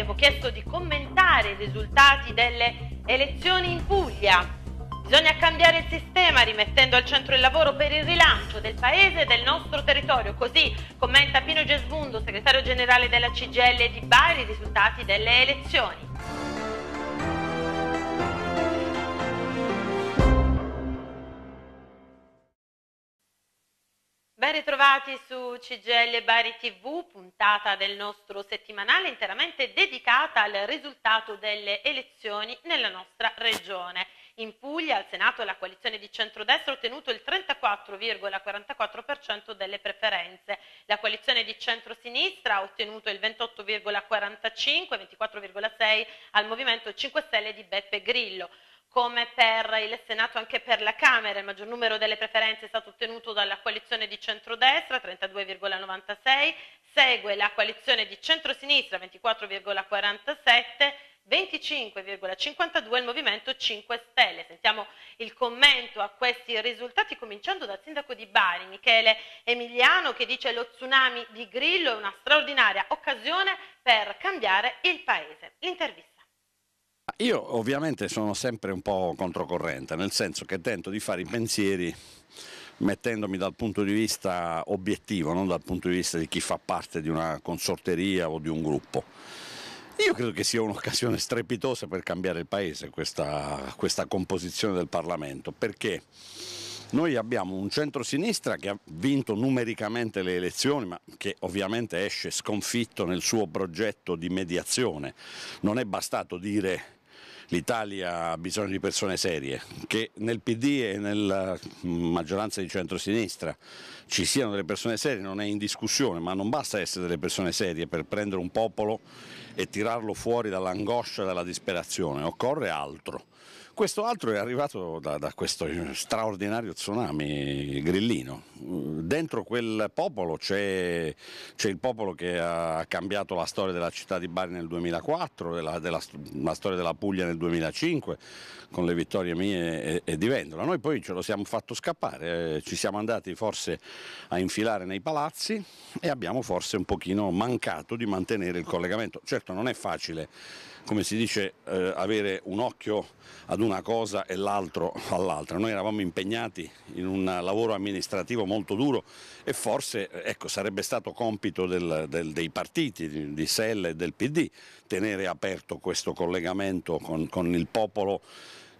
abbiamo chiesto di commentare i risultati delle elezioni in Puglia. Bisogna cambiare il sistema rimettendo al centro il lavoro per il rilancio del paese e del nostro territorio. Così commenta Pino Gesbundo, segretario generale della CGL di Bari, i risultati delle elezioni. ritrovati su CGL Bari TV, puntata del nostro settimanale interamente dedicata al risultato delle elezioni nella nostra regione. In Puglia al Senato la coalizione di centrodestra ha ottenuto il 34,44% delle preferenze, la coalizione di centrosinistra ha ottenuto il 28,45, 24,6 al Movimento 5 Stelle di Beppe Grillo come per il Senato anche per la Camera, il maggior numero delle preferenze è stato ottenuto dalla coalizione di centrodestra, 32,96, segue la coalizione di centrosinistra, 24,47, 25,52 il Movimento 5 Stelle. Sentiamo il commento a questi risultati cominciando dal sindaco di Bari, Michele Emiliano, che dice lo tsunami di Grillo è una straordinaria occasione per cambiare il paese. L'intervista. Io ovviamente sono sempre un po' controcorrente, nel senso che tento di fare i pensieri mettendomi dal punto di vista obiettivo, non dal punto di vista di chi fa parte di una consorteria o di un gruppo. Io credo che sia un'occasione strepitosa per cambiare il Paese questa, questa composizione del Parlamento, perché noi abbiamo un centro-sinistra che ha vinto numericamente le elezioni, ma che ovviamente esce sconfitto nel suo progetto di mediazione. Non è bastato dire l'Italia ha bisogno di persone serie, che nel PD e nella mm, maggioranza di centrosinistra ci siano delle persone serie non è in discussione, ma non basta essere delle persone serie per prendere un popolo e tirarlo fuori dall'angoscia e dalla disperazione, occorre altro. Questo altro è arrivato da, da, questo straordinario tsunami grillino. Dentro quel popolo c'è, c'è, il popolo che ha cambiato la storia della città di Bari nel 2004, della, della, la storia della Puglia nel 2005, con le vittorie mie e, e, di Vendola. Noi poi ce lo siamo fatto scappare, eh, ci siamo andati forse a infilare nei palazzi e abbiamo forse un pochino mancato di mantenere il collegamento. Certo, certo non è facile, come si dice, eh, avere un occhio ad una cosa e l'altro all'altra. Noi eravamo impegnati in un lavoro amministrativo molto duro e forse eh, ecco, sarebbe stato compito del, del, dei partiti, di, di SEL e del PD, tenere aperto questo collegamento con, con il popolo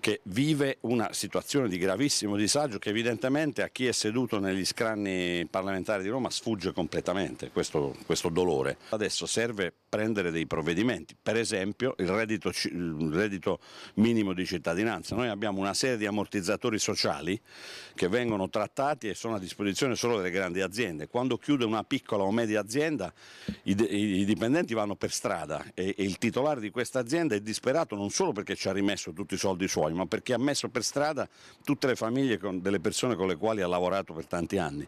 che vive una situazione di gravissimo disagio che evidentemente a chi è seduto negli scranni parlamentari di Roma sfugge completamente questo, questo dolore. Adesso serve prendere dei provvedimenti, per esempio il reddito, il reddito minimo di cittadinanza. Noi abbiamo una serie di ammortizzatori sociali che vengono trattati e sono a disposizione solo delle grandi aziende. Quando chiude una piccola o media azienda i, i dipendenti vanno per strada e, e il titolare di questa azienda è disperato non solo perché ci ha rimesso tutti i soldi suoi, ma perché ha messo per strada tutte le famiglie con, delle persone con le quali ha lavorato per tanti anni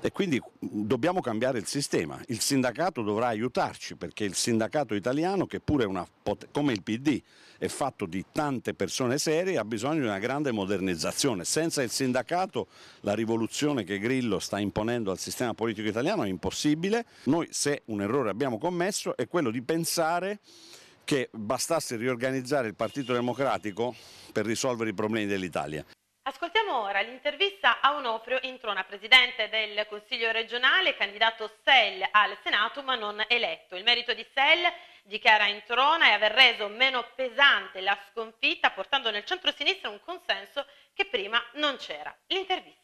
e quindi mm, dobbiamo cambiare il sistema, il sindacato dovrà aiutarci perché il sindacato italiano che pure è una, come il PD è fatto di tante persone serie ha bisogno di una grande modernizzazione, senza il sindacato la rivoluzione che Grillo sta imponendo al sistema politico italiano è impossibile, noi se un errore abbiamo commesso è quello di pensare che bastasse riorganizzare il Partito Democratico per risolvere i problemi dell'Italia. Ascoltiamo ora l'intervista a Onofrio Introna, presidente del Consiglio regionale, candidato SEL al Senato ma non eletto. Il merito di SEL, dichiara Introna, è aver reso meno pesante la sconfitta portando nel centro-sinistra un consenso che prima non c'era. L'intervista.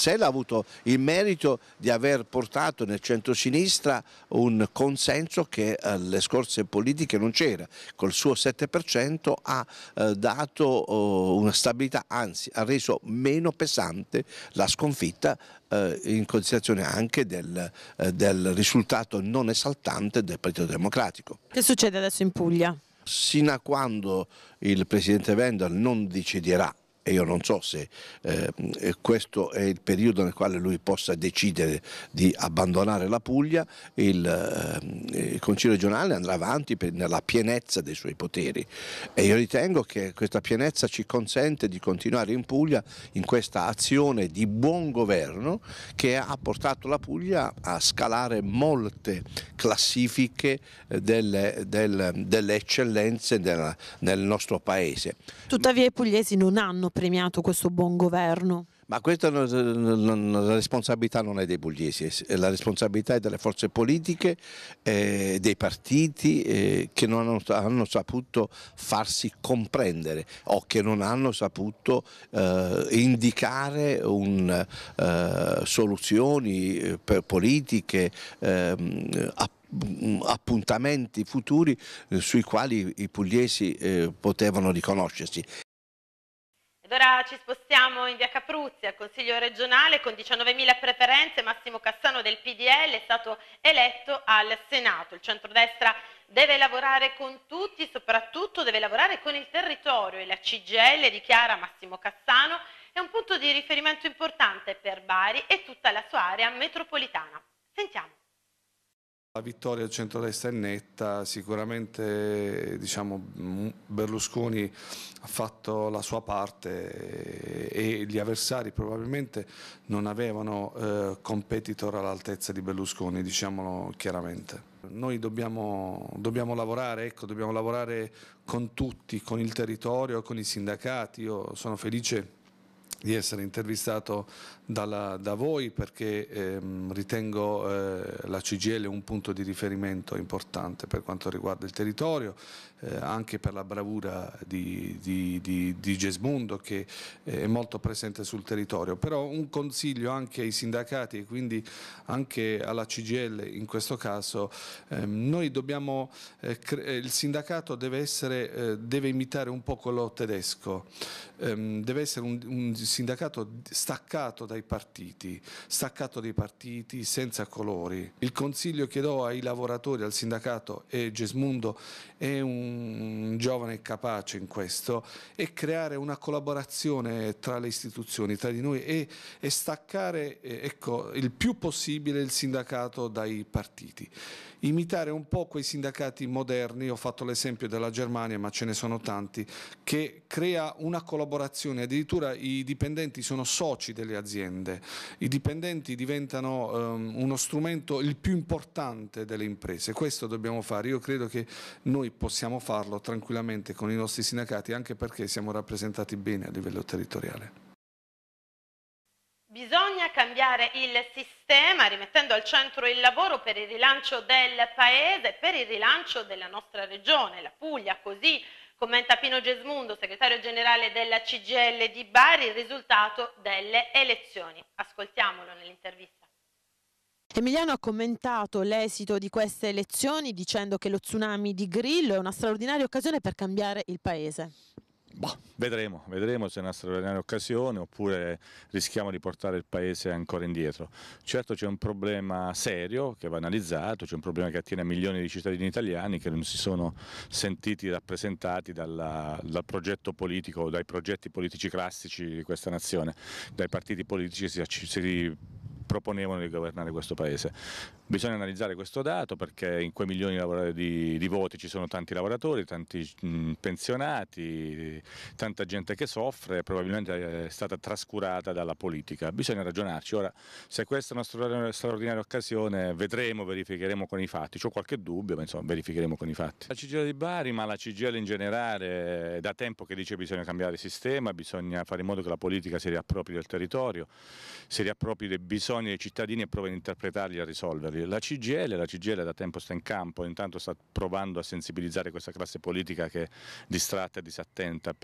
Sella ha avuto il merito di aver portato nel centro-sinistra un consenso che alle eh, scorse politiche non c'era, col suo 7% ha eh, dato oh, una stabilità, anzi ha reso meno pesante la sconfitta eh, in considerazione anche del, del risultato non esaltante del Partito Democratico. Che succede adesso in Puglia? Sino a quando il Presidente Vendor non deciderà e io non so se eh, questo è il periodo nel quale lui possa decidere di abbandonare la Puglia, il, eh, il Consiglio regionale andrà avanti per, nella pienezza dei suoi poteri e io ritengo che questa pienezza ci consente di continuare in Puglia in questa azione di buon governo che ha portato la Puglia a scalare molte classifiche eh, delle, delle, delle eccellenze della, nel nostro paese. Tuttavia i pugliesi non hanno premiato questo buon governo? Ma questa la responsabilità non è dei pugliesi, la responsabilità è delle forze politiche, eh, dei partiti eh, che non hanno, hanno, saputo farsi comprendere o che non hanno saputo eh, indicare un, eh, soluzioni eh, politiche ehm, appuntamenti futuri eh, sui quali i pugliesi potevano riconoscersi. Ed ora ci spostiamo in via Capruzzi al Consiglio regionale con 19.000 preferenze. Massimo Cassano del PDL è stato eletto al Senato. Il centrodestra deve lavorare con tutti, soprattutto deve lavorare con il territorio e la CGL, dichiara Massimo Cassano, è un punto di riferimento importante per Bari e tutta la sua area metropolitana. Sentiamo. La vittoria del centrodestra è netta, sicuramente diciamo, mm, Berlusconi ha fatto la sua parte e gli avversari probabilmente non avevano eh, competitor all'altezza di Berlusconi, diciamolo chiaramente. Noi dobbiamo, dobbiamo lavorare, ecco, dobbiamo lavorare con tutti, con il territorio, con i sindacati, io sono felice di essere intervistato dalla, da voi perché ehm, ritengo eh, la CGL un punto di riferimento importante per quanto riguarda il territorio, eh, anche per la bravura di, di, di, di Gesmundo che eh, è molto presente sul territorio. Però un consiglio anche ai sindacati e quindi anche alla CGL in questo caso, ehm, dobbiamo, eh, eh, il sindacato deve, essere, deve, imitare un po' quello tedesco, ehm, deve essere un, un sindacato staccato dai partiti, staccato dai partiti senza colori. Il consiglio che do ai lavoratori, al sindacato e Gesmundo è un giovane capace in questo, è creare una collaborazione tra le istituzioni, tra di noi e, e staccare eh, ecco, il più possibile il sindacato dai partiti imitare un po' quei sindacati moderni, ho fatto l'esempio della Germania ma ce ne sono tanti, che crea una collaborazione, addirittura i dipendenti sono soci delle aziende, i dipendenti diventano um, uno strumento il più importante delle imprese, questo dobbiamo fare, io credo che noi possiamo farlo tranquillamente con i nostri sindacati anche perché siamo rappresentati bene a livello territoriale. Bisogna cambiare il sistema rimettendo al centro il lavoro per il rilancio del paese, per il rilancio della nostra regione, la Puglia, così commenta Pino Gesmundo, segretario generale della CGL di Bari, il risultato delle elezioni. Ascoltiamolo nell'intervista. Emiliano ha commentato l'esito di queste elezioni dicendo che lo tsunami di Grillo è una straordinaria occasione per cambiare il paese. Boh, vedremo, vedremo se è una straordinaria occasione oppure rischiamo di portare il Paese ancora indietro. Certo c'è un problema serio che va analizzato, c'è un problema che attiene a milioni di cittadini italiani che non si sono sentiti rappresentati dalla, dal progetto politico, dai progetti politici classici di questa nazione, dai partiti politici si, si proponevano di governare questo Paese. Bisogna analizzare questo dato perché in quei milioni di, di voti ci sono tanti lavoratori, tanti mh, mm, pensionati, tanta gente che soffre, e probabilmente è stata trascurata dalla politica. Bisogna ragionarci. Ora, se questa è una straordinaria occasione, vedremo, verificheremo con i fatti. Ho qualche dubbio, ma insomma, verificheremo con i fatti. La CGL di Bari, ma la CGL in generale, è da tempo che dice che bisogna cambiare sistema, bisogna fare in modo che la politica si riappropri del territorio, si riappropri dei bisogni dei cittadini e provi ad interpretarli e a risolverli possibile. La CGL, la CGL da tempo sta in campo, intanto sta provando a sensibilizzare questa classe politica che è distratta e disattenta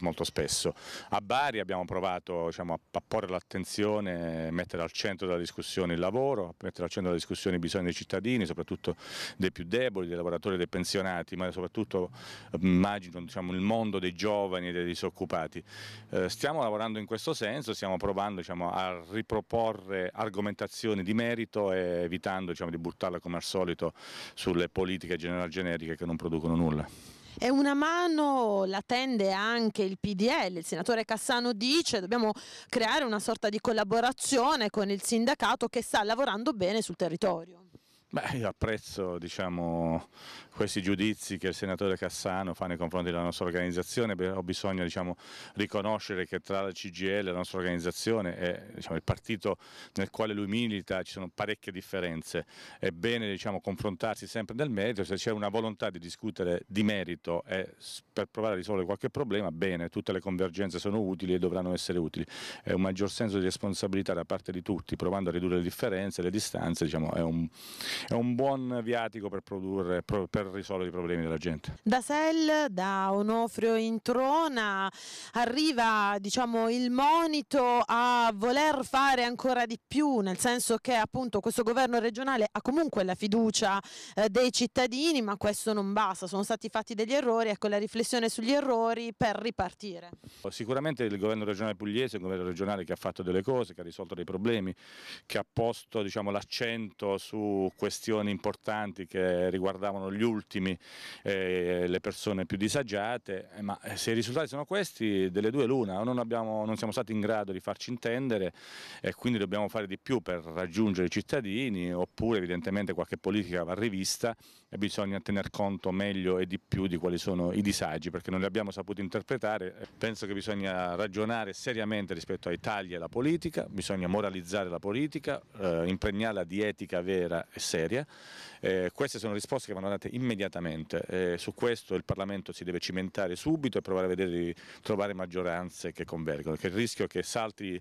molto spesso. A Bari abbiamo provato diciamo, a porre l'attenzione, mettere al centro della discussione il lavoro, mettere al centro della discussione i bisogni dei cittadini, soprattutto dei più deboli, dei lavoratori e dei pensionati, ma soprattutto immagino diciamo, il mondo dei giovani e dei disoccupati. Eh, stiamo lavorando in questo senso, stiamo provando diciamo, a riproporre argomentazioni di merito e evitando evitando diciamo, di buttarla come al solito sulle politiche general generiche che non producono nulla. E una mano la tende anche il PDL, il senatore Cassano dice dobbiamo creare una sorta di collaborazione con il sindacato che sta lavorando bene sul territorio. Beh, io apprezzo diciamo, questi giudizi che il senatore Cassano fa nei confronti della nostra organizzazione, Beh, ho bisogno diciamo, riconoscere che tra la CGL e la nostra organizzazione e diciamo, il partito nel quale lui milita ci sono parecchie differenze, è bene diciamo, confrontarsi sempre nel merito, se c'è una volontà di discutere di merito e per provare a risolvere qualche problema, bene, tutte le convergenze sono utili e dovranno essere utili, è un maggior senso di responsabilità da parte di tutti, provando a ridurre le differenze, le distanze, diciamo, è un è un buon viatico per, produrre, per risolvere i problemi della gente. Da Sel, da Onofrio in trona, arriva diciamo, il monito a voler fare ancora di più, nel senso che appunto questo governo regionale ha comunque la fiducia eh, dei cittadini, ma questo non basta, sono stati fatti degli errori, ecco la riflessione sugli errori per ripartire. Sicuramente il governo regionale pugliese è un governo regionale che ha fatto delle cose, che ha risolto dei problemi, che ha posto diciamo, l'accento su questa questioni importanti che riguardavano gli ultimi, eh, le persone più disagiate, eh, ma eh, se i risultati sono questi, delle due l'una, non, abbiamo, non siamo stati in grado di farci intendere e quindi dobbiamo fare di più per raggiungere i cittadini oppure evidentemente qualche politica va rivista e bisogna tener conto meglio e di più di quali sono i disagi perché non li abbiamo saputi interpretare, penso che bisogna ragionare seriamente rispetto ai tagli alla politica, bisogna moralizzare la politica, eh, impregnarla di etica vera e seria seria. Eh, queste sono risposte che vanno date immediatamente, eh, su questo il Parlamento si deve cimentare subito e provare a vedere di trovare maggioranze che convergono, che il rischio è che salti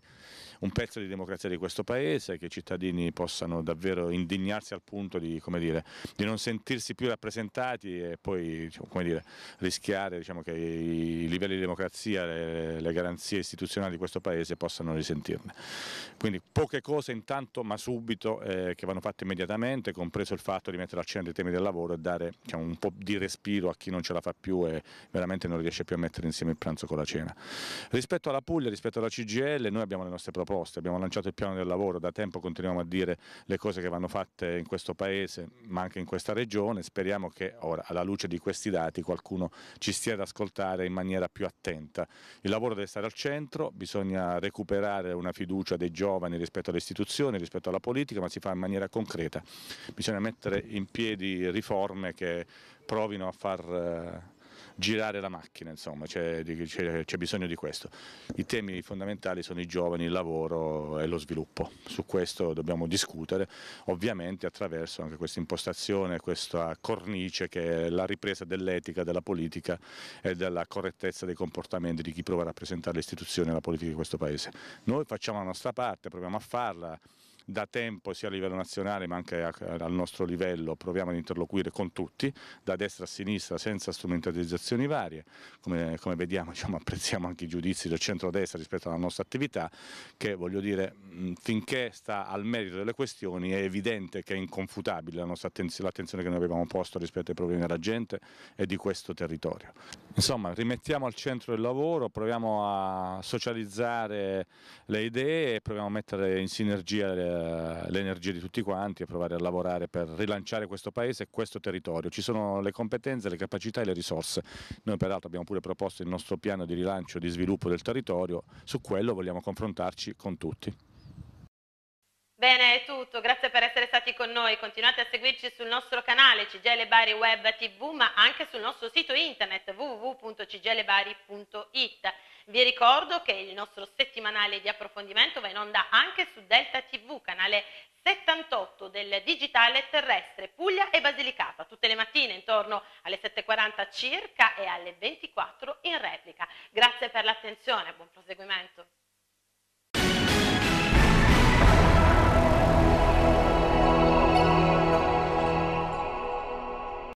un pezzo di democrazia di questo Paese, che i cittadini possano davvero indignarsi al punto di, dire, di non sentirsi più rappresentati e poi diciamo, dire, rischiare diciamo, che i livelli di democrazia, le, le garanzie istituzionali di questo Paese possano risentirne. Quindi poche cose intanto ma subito eh, che vanno fatte immediatamente importante, compreso il fatto di mettere al centro i temi del lavoro e dare diciamo, un po' di respiro a chi non ce la fa più e veramente non riesce più a mettere insieme il pranzo con la cena. Rispetto alla Puglia, rispetto alla CGL, noi abbiamo le nostre proposte, abbiamo lanciato il piano del lavoro, da tempo continuiamo a dire le cose che vanno fatte in questo paese, ma anche in questa regione, speriamo che ora, alla luce di questi dati, qualcuno ci stia ad ascoltare in maniera più attenta. Il lavoro deve stare al centro, bisogna recuperare una fiducia dei giovani rispetto alle istituzioni, rispetto alla politica, ma si fa in maniera concreta bisogna mettere in piedi riforme che provino a far eh, girare la macchina, insomma, c'è bisogno di questo. I temi fondamentali sono i giovani, il lavoro e lo sviluppo, su questo dobbiamo discutere, ovviamente attraverso anche questa impostazione, questa cornice che è la ripresa dell'etica, della politica e della correttezza dei comportamenti di chi prova a rappresentare le istituzioni e la politica di questo Paese. Noi facciamo la nostra parte, proviamo a farla, da tempo sia a livello nazionale ma anche al nostro livello proviamo ad interloquire con tutti, da destra a sinistra senza strumentalizzazioni varie, come, come vediamo diciamo, apprezziamo anche i giudizi del centro-destra rispetto alla nostra attività che voglio dire finché sta al merito delle questioni è evidente che è inconfutabile l'attenzione la che noi avevamo posto rispetto ai problemi della gente e di questo territorio. Insomma rimettiamo al centro il lavoro, proviamo a socializzare le idee e proviamo a mettere in sinergia le eh, l'energia di tutti quanti e provare a lavorare per rilanciare questo paese e questo territorio. Ci sono le competenze, le capacità e le risorse. Noi peraltro abbiamo pure proposto il nostro piano di rilancio e di sviluppo del territorio, su quello vogliamo confrontarci con tutti. Bene, è tutto, grazie per essere stati con noi, continuate a seguirci sul nostro canale CGL Bari Web TV, ma anche sul nostro sito internet www.ciglbari.it. Vi ricordo che il nostro settimanale di approfondimento va in onda anche su Delta TV, canale 78 del digitale terrestre Puglia e Basilicata, tutte le mattine intorno alle 7.40 circa e alle 24 in replica. Grazie per l'attenzione, buon proseguimento.